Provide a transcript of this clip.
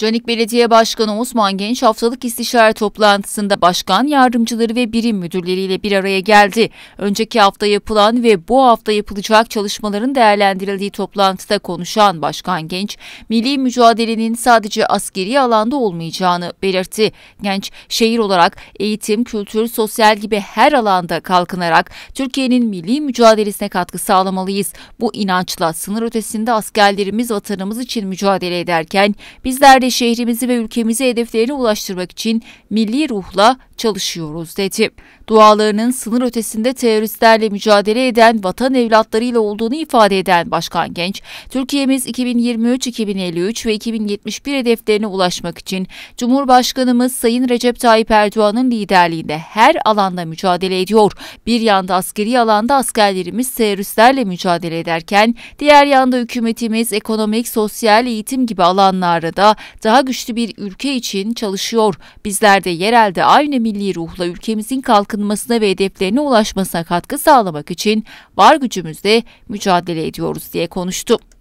Canik Belediye Başkanı Osman Genç haftalık istişare toplantısında başkan yardımcıları ve birim müdürleriyle bir araya geldi. Önceki hafta yapılan ve bu hafta yapılacak çalışmaların değerlendirildiği toplantıda konuşan Başkan Genç, milli mücadelenin sadece askeri alanda olmayacağını belirtti. Genç, şehir olarak eğitim, kültür, sosyal gibi her alanda kalkınarak Türkiye'nin milli mücadelesine katkı sağlamalıyız. Bu inançla sınır ötesinde askerlerimiz vatanımız için mücadele ederken bizler de şehrimizi ve ülkemizi hedeflerine ulaştırmak için milli ruhla çalışıyoruz dedi dualarının sınır ötesinde teröristlerle mücadele eden vatan evlatlarıyla olduğunu ifade eden Başkan Genç, Türkiye'miz 2023-2053 ve 2071 hedeflerine ulaşmak için Cumhurbaşkanımız Sayın Recep Tayyip Erdoğan'ın liderliğinde her alanda mücadele ediyor. Bir yanda askeri alanda askerlerimiz teröristlerle mücadele ederken, diğer yanda hükümetimiz ekonomik, sosyal, eğitim gibi alanlarda da daha güçlü bir ülke için çalışıyor. Bizler de yerelde aynı milli ruhla ülkemizin kalkınması kalkınmasına ve hedeflerine ulaşmasına katkı sağlamak için var gücümüzle mücadele ediyoruz diye konuştu.